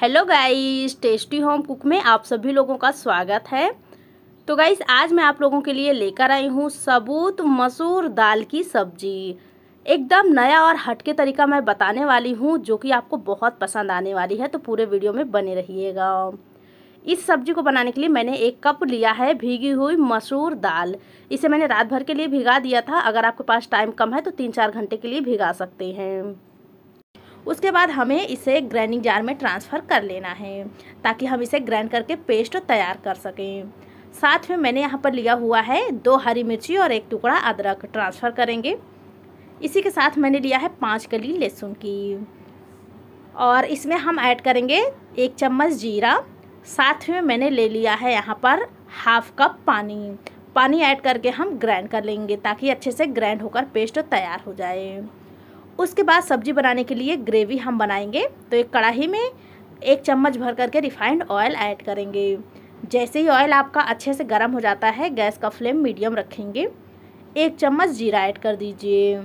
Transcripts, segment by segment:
hello guys tasty home cook में आप सभी लोगों का स्वागत है तो गाइस आज मैं आप लोगों के लिए लेकर आई हूँ सबूत मसूर दाल की सब्जी एकदम नया और हटके तरीका मैं बताने वाली हूँ जो कि आपको बहुत पसंद आने वाली है तो पूरे वीडियो में बने रहिएगा इस सब्जी को बनाने के लिए मैंने एक कप लिया है भीगी हुई मसूर दाल इसे मैंने रात भर के लिए भिगा दिया था अगर आपके पास टाइम कम है तो तीन चार घंटे के लिए भिगा सकते हैं उसके बाद हमें इसे ग्राइंडिंग जार में ट्रांसफ़र कर लेना है ताकि हम इसे ग्राइंड करके पेस्ट तैयार कर सकें साथ में मैंने यहाँ पर लिया हुआ है दो हरी मिर्ची और एक टुकड़ा अदरक ट्रांसफ़र करेंगे इसी के साथ मैंने लिया है पाँच कली लहसुन की और इसमें हम ऐड करेंगे एक चम्मच जीरा साथ में मैंने ले लिया है यहाँ पर हाफ कप पानी पानी ऐड करके हम ग्राइंड कर लेंगे ताकि अच्छे से ग्राइंड होकर पेस्ट तैयार हो जाए उसके बाद सब्जी बनाने के लिए ग्रेवी हम बनाएंगे तो एक कढ़ाई में एक चम्मच भर करके रिफाइंड ऑयल ऐड करेंगे जैसे ही ऑयल आपका अच्छे से गर्म हो जाता है गैस का फ्लेम मीडियम रखेंगे एक चम्मच जीरा ऐड कर दीजिए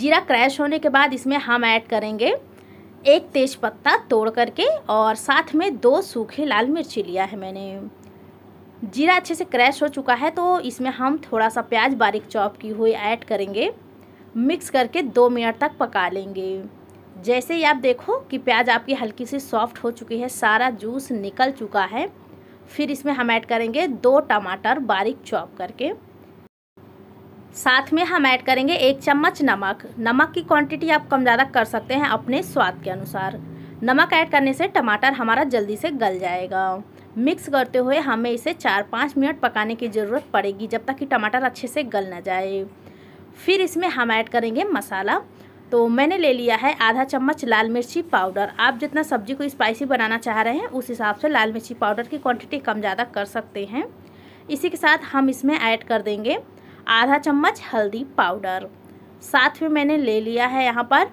जीरा क्रैश होने के बाद इसमें हम ऐड करेंगे एक तेज पत्ता तोड़ करके और साथ में दो सूखे लाल मिर्ची लिया है मैंने जीरा अच्छे से क्रैश हो चुका है तो इसमें हम थोड़ा सा प्याज बारीक चॉप की हुई ऐड करेंगे मिक्स करके दो मिनट तक पका लेंगे जैसे ही आप देखो कि प्याज आपकी हल्की सी सॉफ्ट हो चुकी है सारा जूस निकल चुका है फिर इसमें हम ऐड करेंगे दो टमाटर बारीक चॉप करके साथ में हम ऐड करेंगे एक चम्मच नमक नमक की क्वांटिटी आप कम ज़्यादा कर सकते हैं अपने स्वाद के अनुसार नमक ऐड करने से टमाटर हमारा जल्दी से गल जाएगा मिक्स करते हुए हमें इसे चार पाँच मिनट पकाने की ज़रूरत पड़ेगी जब तक कि टमाटर अच्छे से गल ना जाए फिर इसमें हम ऐड करेंगे मसाला तो मैंने ले लिया है आधा चम्मच लाल मिर्ची पाउडर आप जितना सब्जी को स्पाइसी बनाना चाह रहे हैं उस हिसाब से लाल मिर्ची पाउडर की क्वांटिटी कम ज़्यादा कर सकते हैं इसी के साथ हम इसमें ऐड कर देंगे आधा चम्मच हल्दी पाउडर साथ में मैंने ले लिया है यहाँ पर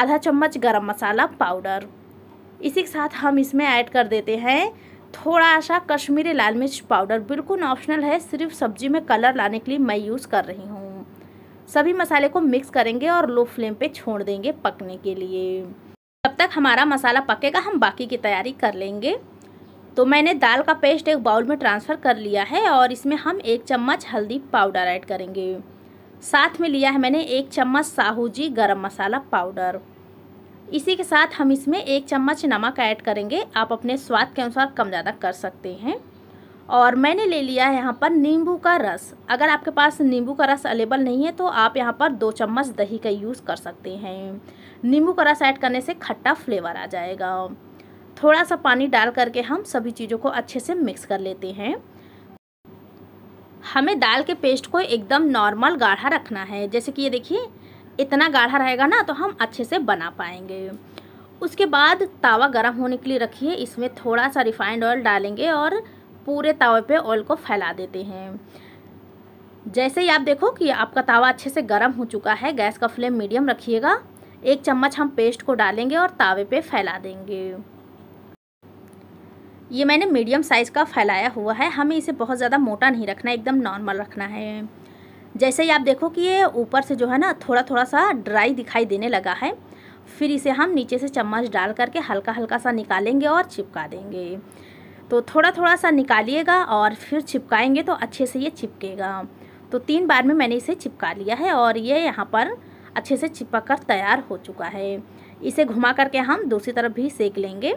आधा चम्मच गरम मसाला पाउडर इसी के साथ हम इसमें ऐड कर देते हैं थोड़ा सा कश्मीरी लाल मिर्च पाउडर बिल्कुल ऑप्शनल है सिर्फ सब्जी में कलर लाने के लिए मैं यूज़ कर रही हूँ सभी मसाले को मिक्स करेंगे और लो फ्लेम पे छोड़ देंगे पकने के लिए तब तक हमारा मसाला पकेगा हम बाकी की तैयारी कर लेंगे तो मैंने दाल का पेस्ट एक बाउल में ट्रांसफ़र कर लिया है और इसमें हम एक चम्मच हल्दी पाउडर ऐड करेंगे साथ में लिया है मैंने एक चम्मच साहू जी गर्म मसाला पाउडर इसी के साथ हम इसमें एक चम्मच नमक ऐड करेंगे आप अपने स्वाद के अनुसार कम ज़्यादा कर सकते हैं और मैंने ले लिया है यहाँ पर नींबू का रस अगर आपके पास नींबू का रस अवेलेबल नहीं है तो आप यहाँ पर दो चम्मच दही का यूज़ कर सकते हैं नींबू का रस ऐड करने से खट्टा फ्लेवर आ जाएगा थोड़ा सा पानी डाल करके हम सभी चीज़ों को अच्छे से मिक्स कर लेते हैं हमें दाल के पेस्ट को एकदम नॉर्मल गाढ़ा रखना है जैसे कि ये देखिए इतना गाढ़ा रहेगा ना तो हम अच्छे से बना पाएंगे उसके बाद तावा गर्म होने के लिए रखिए इसमें थोड़ा सा रिफाइंड ऑयल डालेंगे और पूरे तवे पे ऑयल को फैला देते हैं जैसे ही आप देखो कि आपका तावा अच्छे से गर्म हो चुका है गैस का फ्लेम मीडियम रखिएगा एक चम्मच हम पेस्ट को डालेंगे और तावे पे फैला देंगे ये मैंने मीडियम साइज़ का फैलाया हुआ है हमें इसे बहुत ज़्यादा मोटा नहीं रखना एकदम नॉर्मल रखना है जैसे ही आप देखो कि ये ऊपर से जो है ना थोड़ा थोड़ा सा ड्राई दिखाई देने लगा है फिर इसे हम नीचे से चम्मच डाल करके हल्का हल्का सा निकालेंगे और चिपका देंगे तो थोड़ा थोड़ा सा निकालिएगा और फिर चिपकाएंगे तो अच्छे से ये चिपकेगा तो तीन बार में मैंने इसे चिपका लिया है और ये यहाँ पर अच्छे से चिपक कर तैयार हो चुका है इसे घुमा करके हम दूसरी तरफ भी सेक लेंगे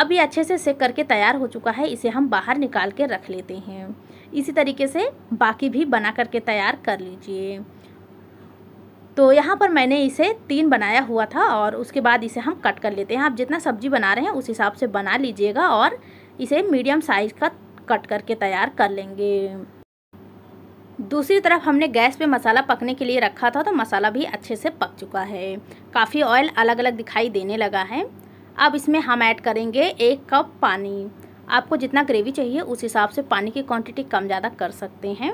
अब ये अच्छे से सेक करके तैयार हो चुका है इसे हम बाहर निकाल के रख लेते हैं इसी तरीके से बाकी भी बना करके तैयार कर लीजिए तो यहाँ पर मैंने इसे तीन बनाया हुआ था और उसके बाद इसे हम कट कर लेते हैं आप जितना सब्जी बना रहे हैं उस हिसाब से बना लीजिएगा और इसे मीडियम साइज़ का कट करके तैयार कर लेंगे दूसरी तरफ हमने गैस पे मसाला पकने के लिए रखा था तो मसाला भी अच्छे से पक चुका है काफ़ी ऑयल अलग अलग दिखाई देने लगा है अब इसमें हम ऐड करेंगे एक कप पानी आपको जितना ग्रेवी चाहिए उस हिसाब से पानी की क्वांटिटी कम ज़्यादा कर सकते हैं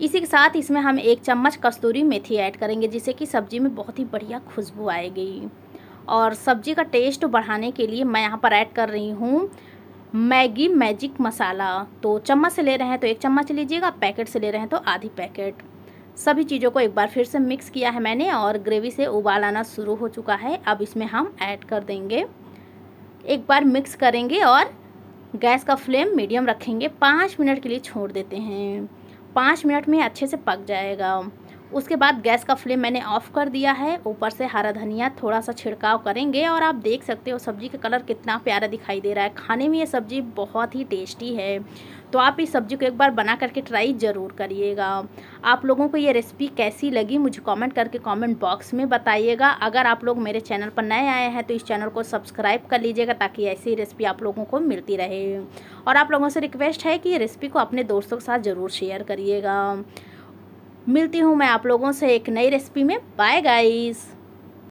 इसी के साथ इसमें हम एक चम्मच कस्तूरी मेथी ऐड करेंगे जिससे कि सब्ज़ी में बहुत ही बढ़िया खुशबू आएगी और सब्ज़ी का टेस्ट बढ़ाने के लिए मैं यहाँ पर ऐड कर रही हूँ मैगी मैजिक मसाला तो चम्मच से ले रहे हैं तो एक चम्मच लीजिएगा पैकेट से ले रहे हैं तो आधी पैकेट सभी चीज़ों को एक बार फिर से मिक्स किया है मैंने और ग्रेवी से उबाल आना शुरू हो चुका है अब इसमें हम ऐड कर देंगे एक बार मिक्स करेंगे और गैस का फ्लेम मीडियम रखेंगे पाँच मिनट के लिए छोड़ देते हैं पाँच मिनट में अच्छे से पक जाएगा उसके बाद गैस का फ्लेम मैंने ऑफ़ कर दिया है ऊपर से हरा धनिया थोड़ा सा छिड़काव करेंगे और आप देख सकते हो सब्ज़ी का कलर कितना प्यारा दिखाई दे रहा है खाने में ये सब्ज़ी बहुत ही टेस्टी है तो आप इस सब्ज़ी को एक बार बना करके ट्राई ज़रूर करिएगा आप लोगों को ये रेसिपी कैसी लगी मुझे कमेंट करके कमेंट बॉक्स में बताइएगा अगर आप लोग मेरे चैनल पर नए आए हैं तो इस चैनल को सब्सक्राइब कर लीजिएगा ताकि ऐसी रेसिपी आप लोगों को मिलती रहे और आप लोगों से रिक्वेस्ट है कि ये रेसिपी को अपने दोस्तों के साथ ज़रूर शेयर करिएगा मिलती हूँ मैं आप लोगों से एक नई रेसिपी में बाय गाइस